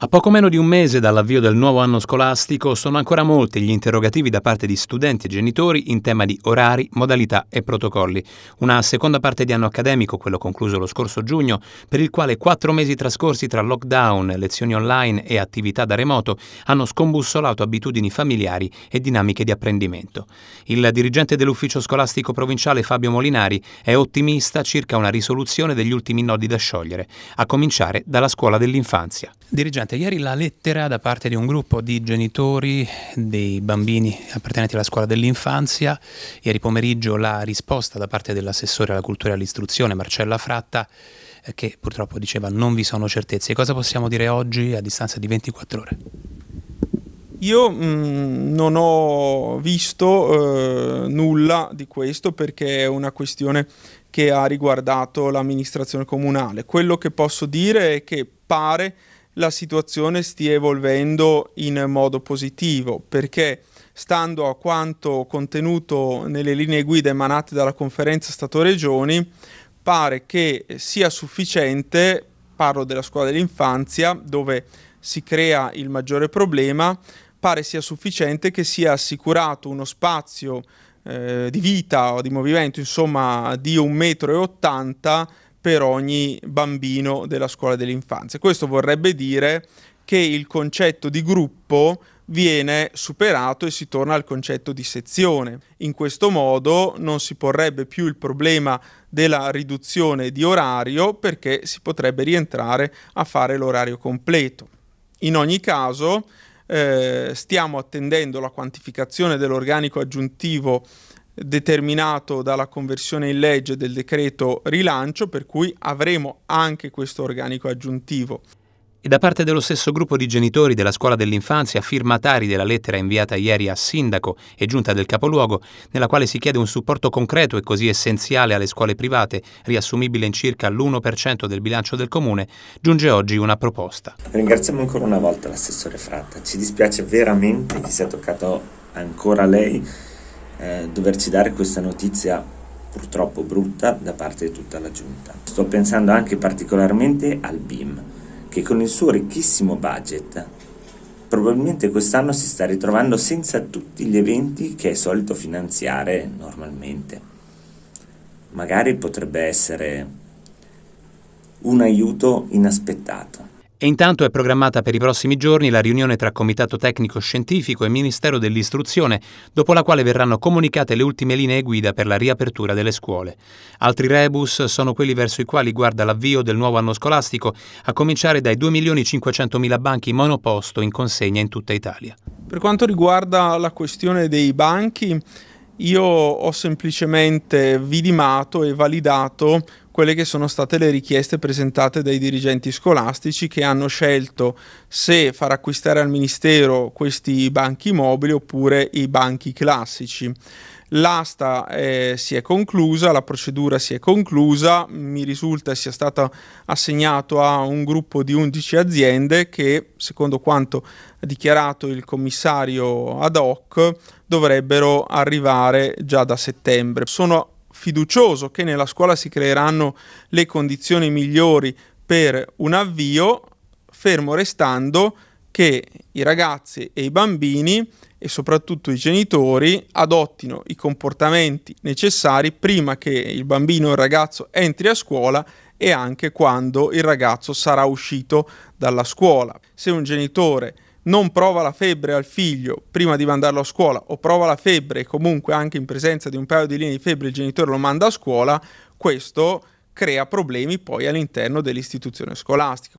A poco meno di un mese dall'avvio del nuovo anno scolastico sono ancora molti gli interrogativi da parte di studenti e genitori in tema di orari, modalità e protocolli. Una seconda parte di anno accademico, quello concluso lo scorso giugno, per il quale quattro mesi trascorsi tra lockdown, lezioni online e attività da remoto hanno scombussolato abitudini familiari e dinamiche di apprendimento. Il dirigente dell'ufficio scolastico provinciale Fabio Molinari è ottimista circa una risoluzione degli ultimi nodi da sciogliere, a cominciare dalla scuola dell'infanzia. Dirigente importante. Ieri la lettera da parte di un gruppo di genitori dei bambini appartenenti alla scuola dell'infanzia, ieri pomeriggio la risposta da parte dell'assessore alla cultura e all'istruzione Marcella Fratta eh, che purtroppo diceva non vi sono certezze. Cosa possiamo dire oggi a distanza di 24 ore? Io mh, mm, non ho visto eh, nulla di questo perché è una questione che ha riguardato l'amministrazione comunale. Quello che posso dire è che pare la situazione stia evolvendo in modo positivo perché stando a quanto contenuto nelle linee guida emanate dalla conferenza Stato-Regioni pare che sia sufficiente, parlo della scuola dell'infanzia dove si crea il maggiore problema, pare sia sufficiente che sia assicurato uno spazio eh, di vita o di movimento insomma di 1,80 m per ogni bambino della scuola dell'infanzia. Questo vorrebbe dire che il concetto di gruppo viene superato e si torna al concetto di sezione. In questo modo non si porrebbe più il problema della riduzione di orario perché si potrebbe rientrare a fare l'orario completo. In ogni caso eh, stiamo attendendo la quantificazione dell'organico aggiuntivo determinato dalla conversione in legge del decreto rilancio, per cui avremo anche questo organico aggiuntivo. E da parte dello stesso gruppo di genitori della scuola dell'infanzia, firmatari della lettera inviata ieri a Sindaco e giunta del capoluogo, nella quale si chiede un supporto concreto e così essenziale alle scuole private, riassumibile in circa l'1% del bilancio del comune, giunge oggi una proposta. Ringraziamo ancora una volta l'assessore Fratta. Ci dispiace veramente che sia toccato ancora lei eh, doverci dare questa notizia purtroppo brutta da parte di tutta la giunta. Sto pensando anche particolarmente al BIM, che con il suo ricchissimo budget probabilmente quest'anno si sta ritrovando senza tutti gli eventi che è solito finanziare normalmente. Magari potrebbe essere un aiuto inaspettato. E intanto è programmata per i prossimi giorni la riunione tra Comitato Tecnico Scientifico e Ministero dell'Istruzione, dopo la quale verranno comunicate le ultime linee guida per la riapertura delle scuole. Altri rebus sono quelli verso i quali guarda l'avvio del nuovo anno scolastico, a cominciare dai 2.500.000 banchi monoposto in consegna in tutta Italia. Per quanto riguarda la questione dei banchi, io ho semplicemente vidimato e validato quelle che sono state le richieste presentate dai dirigenti scolastici che hanno scelto se far acquistare al Ministero questi banchi mobili oppure i banchi classici. L'asta eh, si è conclusa, la procedura si è conclusa, mi risulta sia stato assegnato a un gruppo di 11 aziende che, secondo quanto ha dichiarato il commissario ad hoc, dovrebbero arrivare già da settembre. Sono fiducioso che nella scuola si creeranno le condizioni migliori per un avvio, fermo restando che i ragazzi e i bambini e soprattutto i genitori adottino i comportamenti necessari prima che il bambino o il ragazzo entri a scuola e anche quando il ragazzo sarà uscito dalla scuola. Se un genitore non prova la febbre al figlio prima di mandarlo a scuola o prova la febbre e comunque anche in presenza di un paio di linee di febbre il genitore lo manda a scuola, questo crea problemi poi all'interno dell'istituzione scolastica.